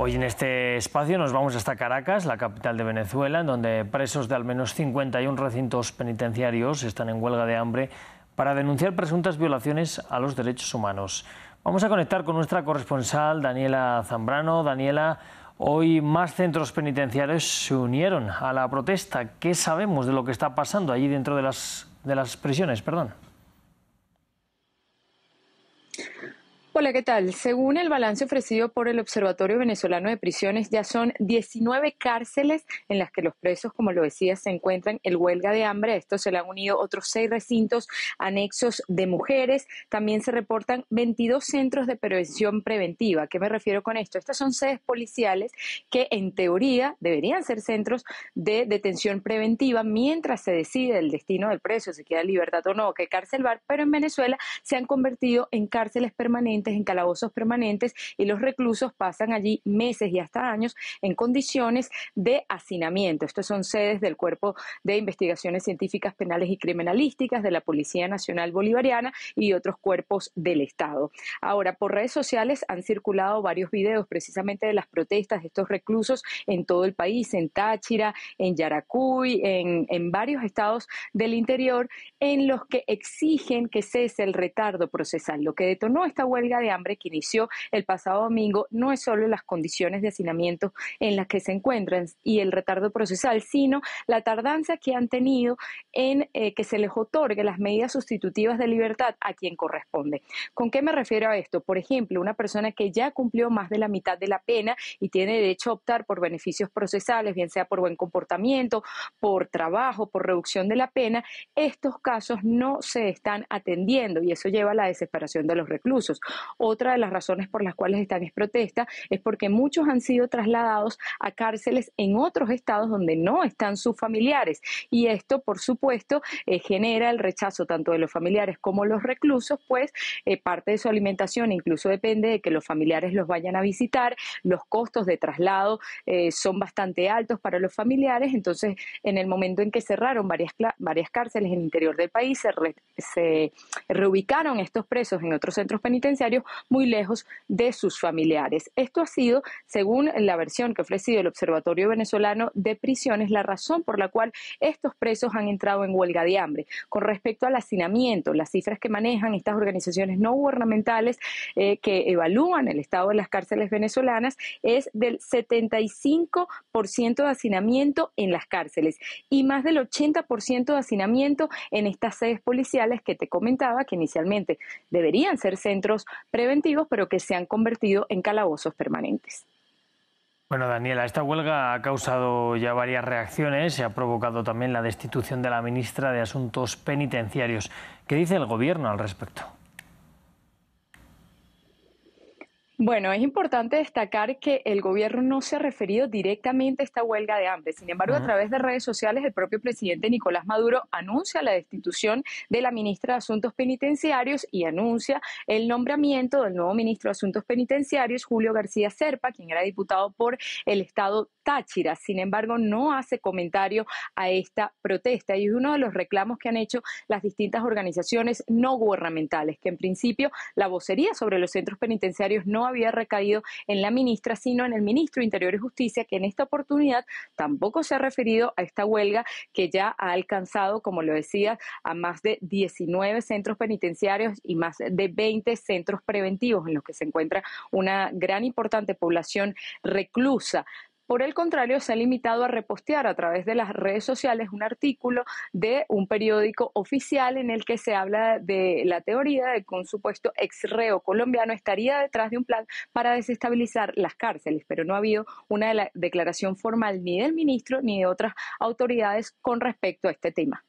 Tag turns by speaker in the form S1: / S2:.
S1: Hoy en este espacio nos vamos hasta Caracas, la capital de Venezuela, en donde presos de al menos 51 recintos penitenciarios están en huelga de hambre para denunciar presuntas violaciones a los derechos humanos. Vamos a conectar con nuestra corresponsal Daniela Zambrano. Daniela, hoy más centros penitenciarios se unieron a la protesta. ¿Qué sabemos de lo que está pasando allí dentro de las, de las prisiones? Perdón.
S2: Hola, ¿qué tal? Según el balance ofrecido por el Observatorio Venezolano de Prisiones, ya son 19 cárceles en las que los presos, como lo decía, se encuentran en huelga de hambre. A esto se le han unido otros seis recintos anexos de mujeres. También se reportan 22 centros de prevención preventiva. qué me refiero con esto? Estas son sedes policiales que, en teoría, deberían ser centros de detención preventiva mientras se decide el destino del preso, si queda en libertad o no, qué cárcel va, pero en Venezuela se han convertido en cárceles permanentes en calabozos permanentes, y los reclusos pasan allí meses y hasta años en condiciones de hacinamiento. Estas son sedes del Cuerpo de Investigaciones Científicas Penales y Criminalísticas de la Policía Nacional Bolivariana y otros cuerpos del Estado. Ahora, por redes sociales han circulado varios videos precisamente de las protestas de estos reclusos en todo el país, en Táchira, en Yaracuy, en, en varios estados del interior, en los que exigen que cese el retardo procesal. Lo que detonó esta huelga de hambre que inició el pasado domingo no es solo las condiciones de hacinamiento en las que se encuentran y el retardo procesal, sino la tardanza que han tenido en eh, que se les otorgue las medidas sustitutivas de libertad a quien corresponde. ¿Con qué me refiero a esto? Por ejemplo, una persona que ya cumplió más de la mitad de la pena y tiene derecho a optar por beneficios procesales, bien sea por buen comportamiento, por trabajo, por reducción de la pena, estos casos no se están atendiendo y eso lleva a la desesperación de los reclusos. Otra de las razones por las cuales están en protesta es porque muchos han sido trasladados a cárceles en otros estados donde no están sus familiares. Y esto, por supuesto, eh, genera el rechazo tanto de los familiares como los reclusos, pues eh, parte de su alimentación incluso depende de que los familiares los vayan a visitar. Los costos de traslado eh, son bastante altos para los familiares. Entonces, en el momento en que cerraron varias, varias cárceles en el interior del país, se, se reubicaron estos presos en otros centros penitenciarios muy lejos de sus familiares. Esto ha sido, según la versión que ha ofrecido el Observatorio Venezolano de Prisiones, la razón por la cual estos presos han entrado en huelga de hambre. Con respecto al hacinamiento, las cifras que manejan estas organizaciones no gubernamentales eh, que evalúan el estado de las cárceles venezolanas es del 75% de hacinamiento en las cárceles y más del 80% de hacinamiento en estas sedes policiales que te comentaba que inicialmente deberían ser centros preventivos, pero que se han convertido en calabozos permanentes.
S1: Bueno, Daniela, esta huelga ha causado ya varias reacciones y ha provocado también la destitución de la ministra de Asuntos Penitenciarios. ¿Qué dice el Gobierno al respecto?
S2: Bueno, es importante destacar que el gobierno no se ha referido directamente a esta huelga de hambre. Sin embargo, a través de redes sociales, el propio presidente Nicolás Maduro anuncia la destitución de la ministra de Asuntos Penitenciarios y anuncia el nombramiento del nuevo ministro de Asuntos Penitenciarios, Julio García Serpa, quien era diputado por el Estado Táchira. Sin embargo, no hace comentario a esta protesta y es uno de los reclamos que han hecho las distintas organizaciones no gubernamentales, que en principio la vocería sobre los centros penitenciarios no había recaído en la ministra, sino en el ministro de Interior y Justicia, que en esta oportunidad tampoco se ha referido a esta huelga que ya ha alcanzado, como lo decía, a más de 19 centros penitenciarios y más de 20 centros preventivos en los que se encuentra una gran importante población reclusa. Por el contrario, se ha limitado a repostear a través de las redes sociales un artículo de un periódico oficial en el que se habla de la teoría de que un supuesto ex reo colombiano estaría detrás de un plan para desestabilizar las cárceles, pero no ha habido una declaración formal ni del ministro ni de otras autoridades con respecto a este tema.